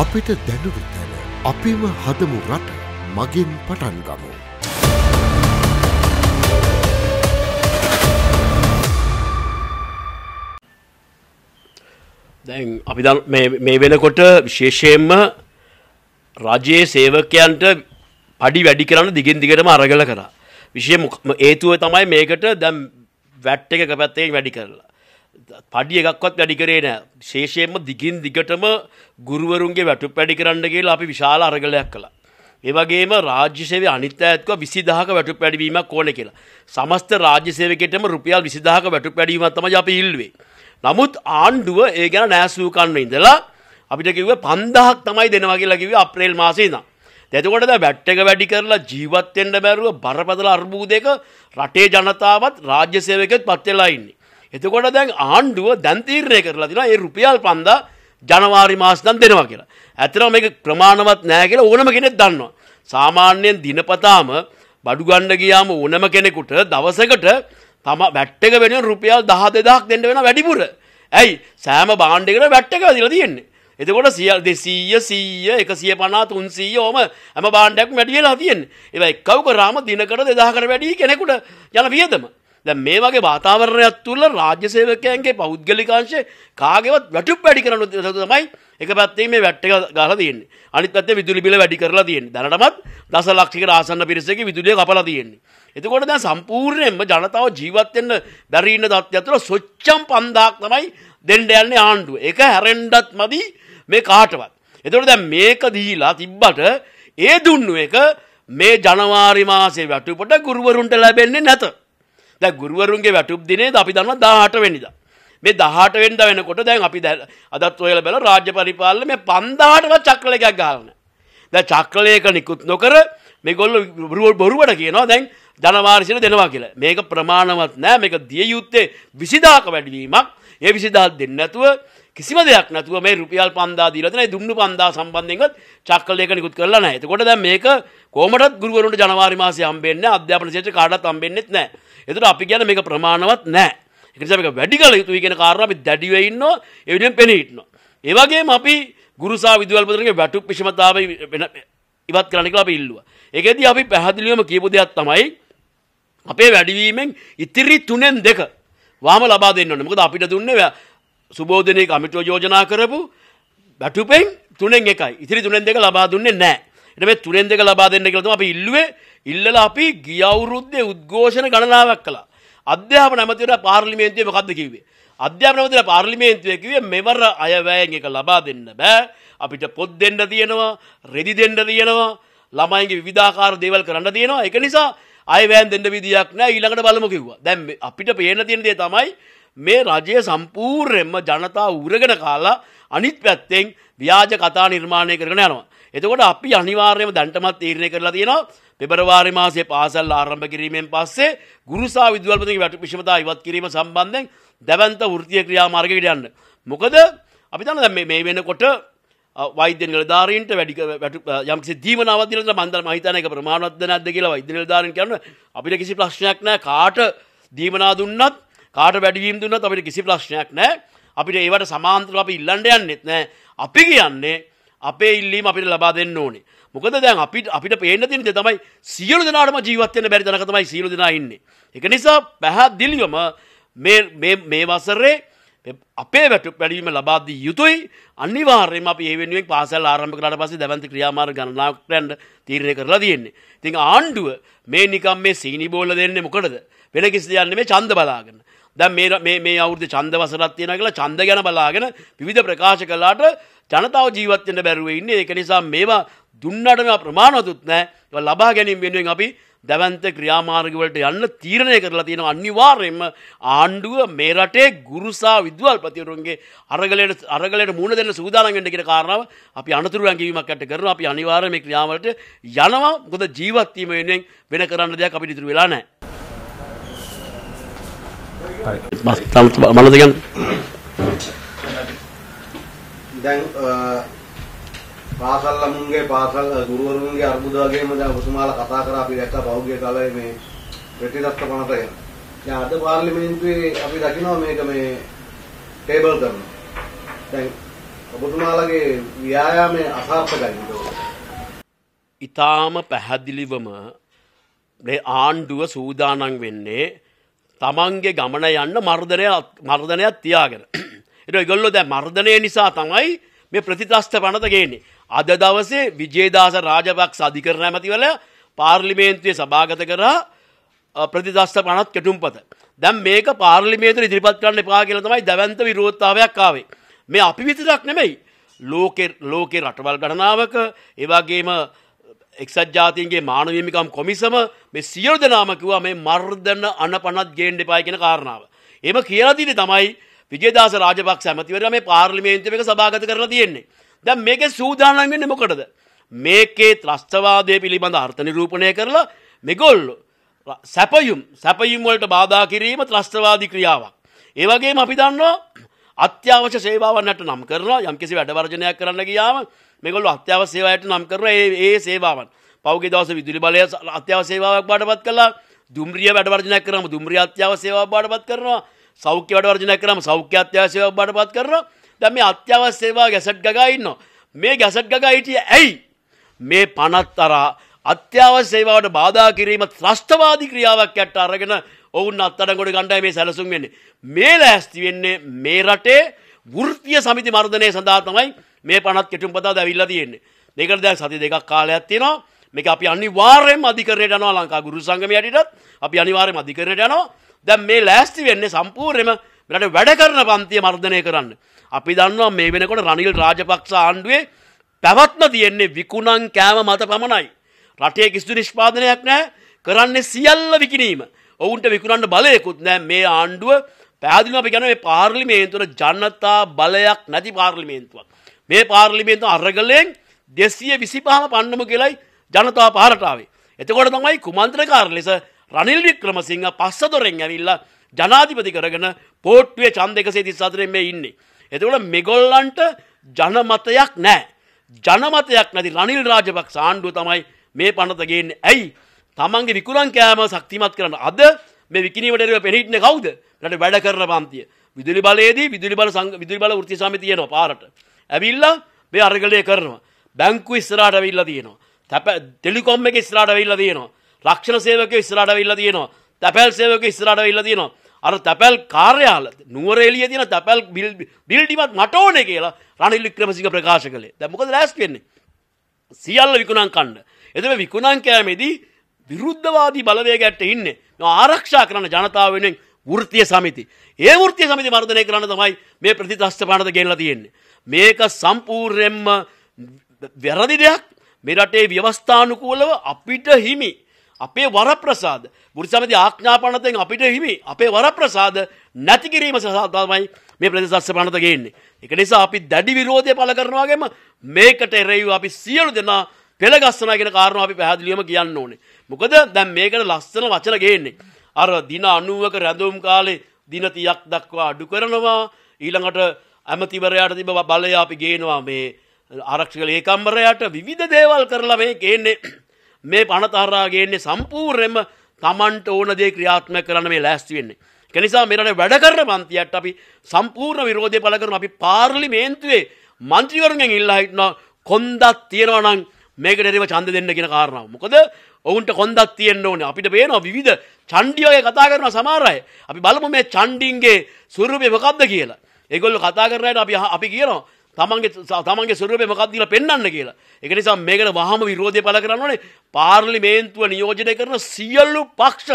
අපිට දැනුරු තැන අපිම හදමු රට මගින් පටන්ගමු. දැන් අපි මේ වෙනකොට විශේෂයෙන්ම රජයේ සේවකයන්ට පඩි වැඩි කරන්න දිගින් දිගටම අරගල කරා. විශෂය ඒතුව තමයි මේකට දැම් වැට්ට එක පැත්තේ වැඩි කරලා. පඩිය එකක්වත් වැඩි කරේ නෑ ශේෂයෙන්ම දිගින් දිගටම ගුරුවරුන්ගේ වැටුප් වැඩි කරන්න කියලා අපි විශාල අරගලයක් කළා. ඒ වගේම රාජ්‍ය සේවය අනිත් අයත්කව 20000ක වැටුප් වැඩිවීමක් ඕනේ කියලා. සමස්ත රාජ්‍ය සේවකයටම රුපියල් 20000ක වැටුප් වැඩිවීමක් තමයි අපි ඉල්ලුවේ. නමුත් ආණ්ඩුව ඒ ගැන නෑසූ කන්න ඉඳලා අපිට කිව්වේ 5000ක් තමයි දෙනවා කියලා කිව්වේ අප්‍රේල් මාසේ ඉඳන්. එතකොට දැන් බැට් එක වැඩි කරලා ජීවත් වෙන්න බැරුව බරපතල අර්බුදයක රටේ ජනතාවත් රාජ්‍ය සේවකයොත් පත් වෙලා ඉන්නේ. එතකොට දැන් ආණ්ඩුව දැන්තීරණය කරලා තින ඒ රුපියල් පන්දා ජනවාරි මාස්දන් දෙනවා කියලා. ඇතර මේ ප්‍රමාණවත් නෑ කියලා ඕනම කෙනෙක් දන්නවා. සාමාන්‍යයෙන් දිනපතාම බඩුගණ්ඩ ගියාම ඕනම කෙනෙකුට දවසකට තම වැට්ටක වෙන රුපියල් දහ දෙදක් දෙන්න වෙන වැඩිපුර. ඇයි සෑම බාණ්ඩිකට වැට්ටක දිල තියෙන්නේ. එතකොට සියල් දෙසීය සීය එක සිය පනා තුන්සීය ඕම ඇම බාණ්ඩක් වැඩියලා තියෙන් එ එකව් කරාම දිනකට දෙදාහකට වැඩි කෙනෙකුට යන වියදම. දැන් මේ වගේ වාතාවරණයක් තුල රාජ්‍ය සේවකයන්ගේ පෞද්ගලිකාංශය කාගේවත් වැටුප් වැඩි කරන තමයි එක පැත්තේ මේ වැට් එක ගහලා තියෙන්නේ. අනිත් පැත්තේ විදුලි බිල වැඩි කරලා තියෙන්නේ. දැනටමත් දසලක්ෂයකට ආසන්න පිරිසකගේ විදුලිය කපලා තියෙන්නේ. එතකොට දැන් සම්පූර්ණයෙන්ම ජනතාව ජීවත් වෙන්න බැරි ඉන්න තත්ත්වය තුළ සොච්චම් 5000ක් තමයි දෙන්න යන්නේ ආණ්ඩුව. ඒක හැරෙන්නත් මදි මේ කාටවත්. එතකොට දැන් මේක දීලා තිබ්බට ඒ දුන්නු එක මේ ජනවාරි මාසේ වැටුපට ගුරුවරුන්ට ලැබෙන්නේ නැත. දැන් ගුරුවරුන්ගේ වැටුප් දිනේද අපි දන්නවා 18 වෙනිදා. මේ 18 වෙනිදා වෙනකොට දැන් අපි අදත් ඔයලා බලලා රාජ්‍ය පරිපාලන මේ 5000ටවත් චක්‍රලයකක් ගහලා නැහැ. දැන් චක්‍රලයක නිකුත් නොකර මේගොල්ලෝ බොරුවට කියනවා දැන් ජනවාර්ෂයට දෙනවා කියලා. මේක ප්‍රමාණවත් නෑ මේක දිය යුත්තේ 20000ක වැඩිවීමක්. ඒ 20000 දෙන්නේ නැතුව කිසිම දෙයක් නැතුව මේ රුපියල් 5000 දීලා තියෙන දුන්නු 5000 සම්බන්ධයෙන්වත් චක්‍රලයක නිකුත් කරලා නැහැ. එතකොට දැන් මේක කොහොමදත් ගුරුවරුන්ට ජනවාරි මාසේ හම්බෙන්නේ අධ්‍යාපන ක්ෂේත්‍රේ කාටවත් හම්බෙන්නේත් නැහැ. එතුට අපි ගැන මේක ප්‍රමාණවත් නෑ එකනිසාක වැඩි කල යුතුයි කියෙන කාරම දැඩිවඉන්න එවිෙන් පෙනීටන. ඒවගේ අපි ගුරුසා විදුවල්පතරගේ වැටු පිෂමතාව ඉවත් කරනික අප ඉල්ලුව. එකද අපි පැහදිලියම කියපුදයක් තමයි අපේ වැඩිවීමෙන් ඉතිරි තුනෙන් දෙක වාම ලබා දෙන්න නමුද අපිට දුන්නව සුබෝධනය කමිටෝ යෝජනා කරපු වැටුපෙන් තුනෙන් එකයි ඉතිරි තුනෙන් දෙක ලබා දුන්නේ නෑ එම තුනෙන් දෙක ලබා දෙන්න කලතු අප ඉල්ලුවේ ඉල්ලලා අපි ගිය අවුරුද්දේ උද්ඝෝෂණ ගණනාවක් කළා. අධ්‍යාපන ඇමතිවරයා පාර්ලිමේන්තුවේ මොකද්ද කිව්වේ? අධ්‍යාපන ඇමතිවරයා පාර්ලිමේන්තුවේ කිව්වේ මෙවර අයවැයෙන් එක ලබා දෙන්න බෑ. අපිට පොත් දෙන්න තියෙනවා, රෙදි දෙන්න තියෙනවා, ළමයින්ගේ විවිධාකාර දේවල් කරන්න තියෙනවා. ඒක නිසා අයවැයෙන් දෙන්න විදියක් නෑ. ඊළඟට බලමු කිව්වා. දැන් අපිට පේන තියෙන දේ තමයි මේ රජය සම්පූර්ණයෙන්ම ජනතා උරගෙන කාලා අනිත් පැත්තෙන් ව්‍යාජ කතා නිර්මාණය කරගෙන යනවා. එතකොට අපි අනිවාර්යම දැන්ටමත් තීරණය කරලා තියෙනවා පෙබරවාරි මාසේ පාසල් ආරම්භ කිරීමෙන් පස්සේ ගුරුසා විද්‍යාල්පතිගේ වැට විෂමතා ඉවත් කිරීම සම්බන්ධයෙන් දැවන්ත වෘත්තීය ක්‍රියාමාර්ගයකට යන්න. මොකද අපි දන්නවා දැන් මේ වෙනකොට වෛද්‍ය නිලධාරීන්ට වැඩි යම්කිසි දීමනාවක් දීලා තියෙනවා මන්දර මම හිතන්නේ ඒක ප්‍රමාණවත්ද නැද්ද කියලා වෛද්‍ය නිලධාරීන් කියනවා අපිට කිසි ප්‍රශ්නයක් නැහැ කාට දීමනා දුන්නත් කාට වැඩිවීම් දුන්නත් අපිට කිසි ප්‍රශ්නයක් නැහැ අපිට ඒවට සමාන්තරව අපි ඉල්ලන්න යන්නෙත් නැහැ අපි කියන්නේ අපේ ඉල්ලීම අපිට ලබා දෙන්න ඕනේ මොකද දැන් අපිට අපිට පේන්න තියෙන දේ තමයි සියලු දෙනාටම ජීවත් වෙන්න බැරි තැනක තමයි සියලු දෙනා ඉන්නේ ඒක නිසා පැහැදිලිවම මේ මේ මේ වසරේ අපේ වැටු පැඩීම ලබා දී යුතුයි අනිවාර්යයෙන්ම අපි ඒ වෙනුවෙන් පාසල් ආරම්භ කළාට පස්සේ දැවන්ත ක්‍රියාමාර්ග ගණනාවකට තීරණය කරලා තියෙන්නේ. ඉතින් ආණ්ඩුව මේ නිකම් මේ සීනි බෝල දෙන්නේ මොකටද? වෙන කිසි දෙයක් නෙමෙයි ඡන්ද බලාගෙන. දැන් මේ මේ මේ අවුරුද්දේ ඡන්ද වසරක් තියෙනවා කියලා ඡන්ද ගැන බලාගෙන විවිධ ප්‍රකාශ කළාට ජනතාව ජීවත් වෙන්න බැරුව ඉන්නේ. ඒක නිසා මේවා දුන්නට මේවා ප්‍රමාණවතුත් නැහැ. ඒවා ලබා ගැනීම වෙනුවෙන් අපි දැවන්ත ක්‍රියාමාර්ග වලට යන්න තීරණය කරලා තියෙනවා. අනිවාර්යයෙන්ම ආණ්ඩුව මේ රටේ ගුරුසා විද්‍යාල්පතිවරුන්ගේ අරගලයට අරගලයට මුහුණ දෙන්න සූදානම් වෙන්න කියන කාරණාව අපි අනතුරු ඇඟවීමක් යට කරනවා. අපි අනිවාර්යයෙන් මේ ක්‍රියාවලට යනවා. මොකද ජීවත් වීම වෙනුවෙන් වෙන කරන්න දෙයක් අපිට ඉතුරු වෙලා නැහැ. හරි. මම දැන් පාසල් ළමුන්ගේ පාසල් ගුරුවරුන්ගේ අර්බුද වගේම දැන් ඔබතුමාලා කතා කරා අපි දැක්කා පෞද්ගලික කාලේ මේ ප්‍රතිදත්ත පනත ගැන. දැන් අද පාර්ලිමේන්තුවේ අපි දකිනවා මේක මේ ටේබල් කරනවා. දැන් ඔබතුමාලගේ ව්‍යායාමයේ අසාර්ථකයි ඉතාම පැහැදිලිවම මේ ආණ්ඩුව සූදානම් වෙන්නේ තමන්ගේ ගමන යන්න මර්ධනයක් මර්ධනයක් තියාගෙන. ඒගොල්ලො දැ මර්ධනය නිසා තමයි මේ ප්‍රතිතස්ථ පනත ගේන්නේ. අද දවසේ විජේදාස රාජපක්ෂ අධිකරණ ඇමතිවල පාර්ලිමේන්තුවේ සභාගත කරා ප්‍රතිදස්ථ පනත් කෙටුම්පත. දැම් මේක පාර්ලිමේතු ඉදිරිපත් කරන්න පා කියල තමයි දැවන්ත විරෝත්තාවයක් ආවේ. මේ අපි විතරක් නෙමෙයි. ලෝකෙ රටවල් ගණනාවක ඒවාගේම එක්සත් ජාතින්ගේ මානවීමිකම් කොමිසම මේ සියල් දෙනාමකිවා මේ මර්ධන්න අන පනත් ගේන්ඩ පායගෙන කාරණාව. එම කියලාතින තමයි විජේදාස රාජපක්ෂ ඇමතිවරයා මේ පාර්ලිමේන්තුව එක සභාගත කරලා තියෙන්නේ. දැන් මේකේ සූදානම් වෙන්නේ මොකටද? මේකේ ත්‍රස්තවාදය පිළිබඳ අර්ථ නිරූපණය කරලා මේගොල්ලෝ සැපයුම් සැපයුම් වලට බාධා කිරීම ත්‍රස්තවාදී ක්‍රියාවක්. ඒ වගේම අපි දන්නවා අත්‍යවශ්‍ය සේවාවන්ට නම් කරනවා යම්කිසි වැඩ වර්ජනයක් කරන්න ගියාම මේගොල්ලෝ අත්‍යවශ්‍ය සේවයට නම් කරනවා ඒ ඒ සේවාවන්. පෞගේ දවසේ විදුලි බලය අත්‍යවශ්‍ය සේවාවක් බාටපත් කළා. දුම්රිය වැඩ වර්ජනයක් කරාම දුම්රිය අත්‍යවශ්‍ය සේවාවක් බාටපත් කරනවා. සෞඛ්‍යවට වර්ජනය කරම සෞඛ්‍ය අත්‍යවශ්‍යව බට පත් කරනවා දැන් මේ අත්‍යවශ්‍යවා ගැසට් ගගා ඉන්නවා මේ ගැසට් ගගා හිටිය ඇයි මේ පනත්තරා අත්‍යවශ්‍ය සේවාවට බාධා කිරීම ත්‍රස්තවාදී ක්‍රියාවක් යට අරගෙන ඔවුන් අත්අඩංගුවට ගණ්ඩායි මේ සැලසුම් වෙන්නේ මේ ලෑස්ති වෙන්නේ මේ රටේ වෘත්තීය සමිති මර්ධනය සඳහා තමයි මේ පනත් කෙටුම්පතා දැවිල්ලා තියෙන්නේ මේකට දැන් සති දෙකක් කාලයක් තියෙනවා මේක අපි අනිවාර්යයෙන්ම අධිකරණයට යනවා ලංකා ගුරු සංගමය යටතත් අපි අනිවාර්යයෙන්ම අධිකරණයට යනවා දැන් මේ ලෑස්ති වෙන්නේ සම්පූර්ණයෙන්ම රට වැඩ කරන පන්තිය මර්ධනය කරන්න. අපි දන්නවා මේ වෙනකොට රනිල් රාජපක්ෂ ආණ්ඩුවේ පැවත්ම තියෙන්නේ විකුණන් කෑම මත පමණයි. රටේ කිසිදු නිෂ්පාදනයක් නැහැ. කරන්නේ සියල්ල විකිණීම. ඔවුන්ට විකුණන්න බලයකුත් නැහැ මේ ආණ්ඩුව. පැහැදිලිව අපි කියනවා මේ පාර්ලිමේන්තුවට ජනතා බලයක් නැති පාර්ලිමේන්තුවක්. මේ පාර්ලිමේන්තුව අරගලයෙන් 225ම පන්නමු කියලයි ජනතාව පාරට ආවේ. එතකොට තමයි කුමන්ත්‍රකාර ලෙස රනිල් වික්‍රමසිංහ පස්සදොරෙන් ඇවිල්ලා ජනාධිපති කරගෙන පෝට්ටුවේ චන්ද එකසේ තිස්සාතරෙන් මේ ඉන්නේ. එතකොට මෙගොල්ලන්ට ජනමතයක් නෑ. ජනමතයක් නැති රනිල් රාජපක්ෂ ආණ්ඩුව තමයි මේ පනත ගේන්නේ. ඇයි? තමන්ගේ විකුණන් කෑම ශක්තිමත් කරන්න. අද මේ විකිණීමට එරෙහිව පෙනහිටින්නේ කවුද? රට වැඩ කරන පන්තිය. විදුලි බලයේදී විදුලි බල විදුලි බල වෘත්ති සමිතිය තියෙනවා පාරට. ඇවිල්ලා මේ අරගලය කරනවා. බැංකු ඉස්සරහට ඇවිල්ලා තියෙනවා. තැප ටෙලිකොම් එක ඉස්සරහට ඇවිල්ලා තියෙනවා. ලක්ෂණ සේවක ඉස්සරහට වෙilla තියෙනවා. තැපැල් සේවක ඉස්සරහට වෙilla තියෙනවා. අර තැපැල් කාර්යාල නුවර එළිය තියෙන තැපැල් බිල්ඩිමත් මට ඕනේ කියලා රනිල් වික්‍රමසිංහ ප්‍රකාශ කළේ. දැන් මොකද ලෑස්ති වෙන්නේ? සියල්ල විකුණන් කන්න. එතන විකුණන් කෑමේදී විරුද්ධවාදී බලවේගයට ඉන්නේ. ආරක්ෂා කරන ජනතාව වෙනුවෙන් වෘත්තීය සමිති. ඒ වෘත්තීය සමිති වර්ධනය කරන්න තමයි මේ ප්‍රතිදස්තපානද ගෙනලා තියෙන්නේ. මේක සම්පූර්ණයෙන්ම වැරදි දෙයක්. මේ රටේ ව්‍යවස්ථානුකූලව අපිට හිමි අපේ වරප්‍රසාද බුරිසමති ආඥාපනතෙන් අපිට හිමි අපේ වරප්‍රසාද නැති කිරීම සඳහා තමයි මේ ප්‍රතිසස්ස ප්‍රණත ගේන්නේ. ඒක නිසා අපි දැඩි විරෝධය පළ කරනවා වගේම මේකට එරෙහිව අපි සියලු දෙනා පෙළ ගස්සනවා කියන කාරණාව අපි පැහැදිලිවම කියන්න ඕනේ. මොකද දැන් මේකට ලස්සන වචන ගේන්නේ. අර දින 90ක රැඳවුම් කාලේ දින 30ක් දක්වා අඩු කරනවා. ඊළඟට ඇමතිවරයාට තිබ්බ බලය අපි ගේනවා මේ ආරක්ෂක ලේකම්වරයාට විවිධ දේවල් කරලා මේ ගේන්නේ. මේ පනතරා ගේන්නේ සම්පූර්ණයෙන්ම Tamanට ඕන දේ ක්‍රියාත්මක කරන්න මේ ලෑස්ති වෙන්නේ. ඒක නිසා මේ රටේ වැඩ කරන පන්තියට අපි සම්පූර්ණ විරෝධය පළ කරමු. අපි පාර්ලිමේන්තුවේ മന്ത്രിවරුන්ගෙන් ඉල්ලා හිටනවා කොන්දක් තියනවා නම් මේකට එරෙහිව ඡන්ද දෙන්න කියන කාරණාව. මොකද ඔවුන්ට කොන්දක් තියෙන්න ඕනේ. අපිට පේනවා විවිධ ඡණ්ඩියෝගේ කතා කරන සමහර අය. අපි බලමු මේ ඡණ්ඩින්ගේ ස්වරූපය මොකක්ද කියලා. ඒගොල්ලෝ කතා කරන අයට අපි අපි කියනවා තමන්ගේ තමන්ගේ ස්වරූපය මොකක්ද කියලා පෙන්වන්න කියලා. ඒක නිසා මේකට වහම විරෝධය පළ කරන්න ඕනේ. පාර්ලිමේන්තුව නියෝජනය කරන සියලු පක්ෂ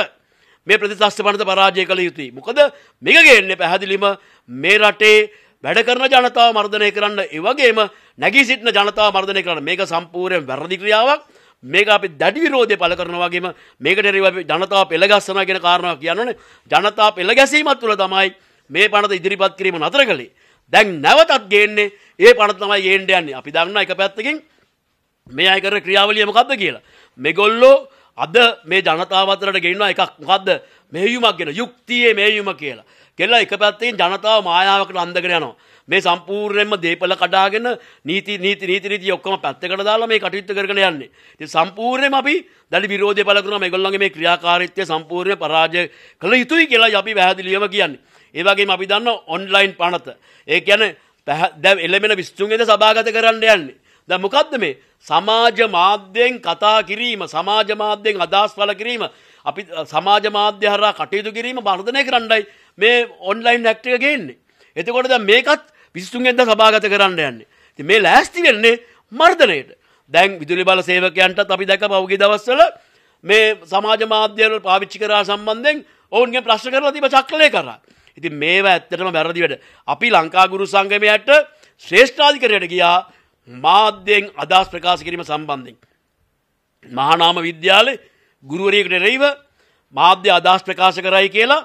මේ ප්‍රතිස්ථාපනත පරාජය කළ යුතුයි. මොකද මේක ගේන්නේ පැහැදිලිම මේ රටේ වැඩ කරන ජනතාව මර්ධනය කරන්න ඒ වගේම නැගී සිටින ජනතාව මර්ධනය කරන්න මේක සම්පූර්ණයෙන් වැරදි ක්‍රියාවක් මේක අපි දැඩි විරෝධය පළ කරන වගේම මේකට හරි අපි ජනතාව පෙළගස්සනවා කියන කාරණාව කියනවනේ ජනතාව පෙළගැසීමත් තුළ තමයි මේ පනත ඉදිරිපත් කිරීම නතර කළේ දැන් නැවතත් ගේන්නේ ඒ පනත් තමයි ගේන්ඩ යන්නේ අපි දන්න එක පැත්තකින් මේ අයකර ක්‍රියාවලිය මොකක්ද කියලා. මෙගොල්ලෝ අද මේ ජනතාවතරට ගෙන්වා එකක් මොකක්ද මෙහියුමක් ගෙන යුක්තියේ මේයුම කියලා. කෙල්ලා එක පැත්තෙන් ජනතාව මායාවකට අන්දගෙන යනවා. මේ සම්පූර්ණයෙන්ම දේපල කඩාගෙන නීති නීති නීති නීති ඔක්කොම පැත්තකට දාලා මේ කටයුත්ත කරගෙන යන්නේ. ඉතින් සම්පූර්ණයෙන්ම අපි දැඩි විරෝධය පළ කරනවා මේගොල්ලන්ගේ මේ ක්‍රියාකාරීත්වය සම්පූර්ණ පරාජය කළ යුතුයි කියලා අපි පැහැදිලිවම කියන්නේ. ඒවගේ අපි දන්න ඔන්ලයින් පනත ඒ ගැන පැහැදැ එලමෙන විස්තුන්ගෙද සභාගත කරන්න යන්නේ ද මොකක්ද මේ සමාජ මාධ්‍යයෙන් කතා කිරීම සමාජ මාධ්‍යයෙන් අදහස් වල කිරීම අපි සමාජ මාධ්‍ය හරා කටයුතු කිරීම බර්ධනය කරන්නයි මේ ඔන්ලයින් හැක්ටික ගෙන්නේ එතකොට ද මේකත් විස්තුන්ගෙන්ද සභාගත කරන්න යන්නේ ති මේ ලෑස්ති වෙන්නේ මර්ධනයට දැන් විදුලි බල සේවකයන්ටත් අපි දැක පවගේ දවස්සල මේ සමාජ මාධ්‍යවල පාවිච්චි කරා සම්බන්ධයෙන් ඔවුන්ගේ ප්‍රශ්න කරලා තිබ චක්ලය කරා ඉතින් මේවා ඇත්තටම වැරදි වැඩ. අපි ලංකා ගුරු සංගමයට ශ්‍රේෂ්ඨාධිකරණයට ගියා මාධ්‍යයෙන් අදහස් ප්‍රකාශ කිරීම සම්බන්ධයෙන්. මහානාම විද්‍යාලේ ගුරුවරයෙකුට රෙයිව මාධ්‍ය අදහස් ප්‍රකාශ කරයි කියලා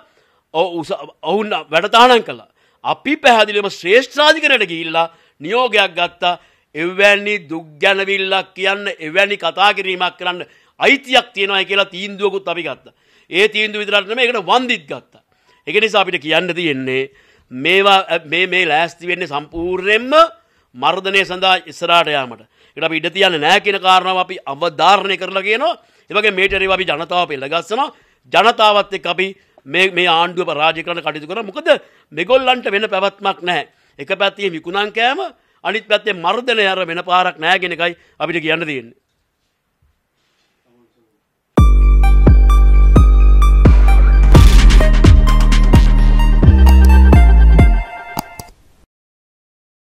ඔවුන් වැඩතහනම් කළා. අපි පැහැදිලිවම ශ්‍රේෂ්ඨාධිකරණයට ගිහිල්ලා නියෝගයක් ගත්තා. එවැනි දුක්ගැනවිල්ලක් කියන්න එවැනි කතා කිරීමක් කරන්න අයිතියක් තියෙනවා කියලා තීන්දුවකුත් අපි ගත්තා. ඒ තීන්දුව විතරක් නෙමෙයි ඒකට වන්දිත් ගත්තා. එක නිසා අපිට කියන්න තියෙන්නේ මේවා මේ මේ ලෑස්ති වෙන්නේ සම්පූර්ණයෙන්ම මර්ධනය සඳහා ඉස්සරහට යාමට. ඒකට අපි ඉඩ තියන්න නැහැ කියන කාරණාව අපි අවධාරණය කරලා කියනවා. ඒ වගේ මේට ඒවා අපි ජනතාව පෙළගස්සනවා. ජනතාවත් එක්ක අපි මේ මේ ආණ්ඩුව රාජ්‍ය කරන කටයුතු කරනවා. මොකද මේගොල්ලන්ට වෙන පැවැත්මක් නැහැ. එක පැත්තේ විකුණන් කෑම අනිත් පැත්තේ මර්ධනය අර වෙන පාරක් නැහැ කියන එකයි අපිට කියන්න තියෙන්නේ.